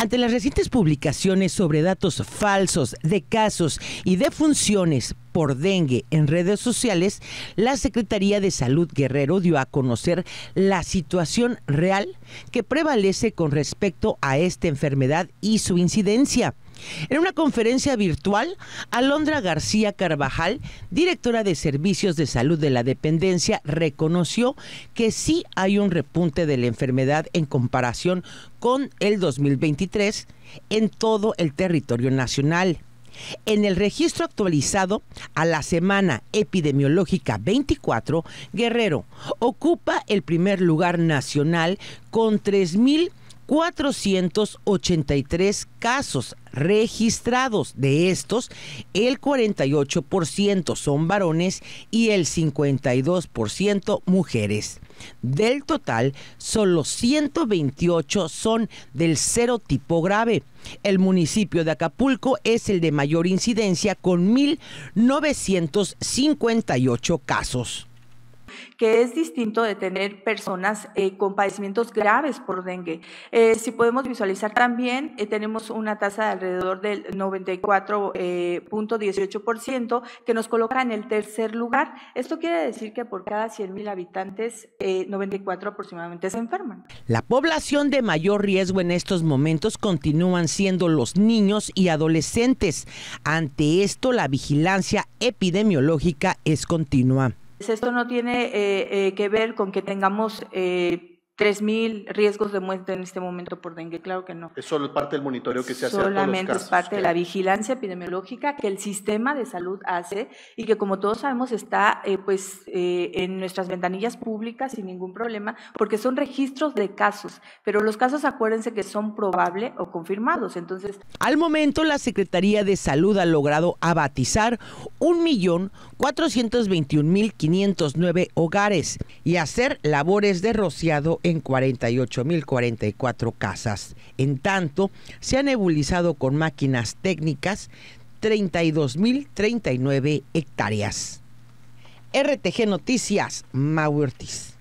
Ante las recientes publicaciones sobre datos falsos de casos y de funciones por dengue en redes sociales, la Secretaría de Salud Guerrero dio a conocer la situación real que prevalece con respecto a esta enfermedad y su incidencia. En una conferencia virtual, Alondra García Carvajal, directora de Servicios de Salud de la Dependencia, reconoció que sí hay un repunte de la enfermedad en comparación con el 2023 en todo el territorio nacional. En el registro actualizado a la semana epidemiológica 24, Guerrero ocupa el primer lugar nacional con 3.000 483 casos registrados. De estos, el 48% son varones y el 52% mujeres. Del total, solo 128 son del cero tipo grave. El municipio de Acapulco es el de mayor incidencia con 1.958 casos que es distinto de tener personas eh, con padecimientos graves por dengue. Eh, si podemos visualizar también, eh, tenemos una tasa de alrededor del 94.18% que nos coloca en el tercer lugar. Esto quiere decir que por cada 100.000 habitantes, 94 aproximadamente se enferman. La población de mayor riesgo en estos momentos continúan siendo los niños y adolescentes. Ante esto, la vigilancia epidemiológica es continua. Pues esto no tiene eh, eh, que ver con que tengamos eh, mil riesgos de muerte en este momento por dengue, claro que no. Es solo parte del monitoreo que se hace. Solamente a los es parte de la vigilancia epidemiológica que el sistema de salud hace y que como todos sabemos está eh, pues eh, en nuestras ventanillas públicas sin ningún problema porque son registros de casos, pero los casos acuérdense que son probable o confirmados. Entonces, al momento la Secretaría de Salud ha logrado abatizar 1.421.509 hogares y hacer labores de rociado en 48.044 casas. En tanto, se han nebulizado con máquinas técnicas 32.039 hectáreas. RTG Noticias, mauertis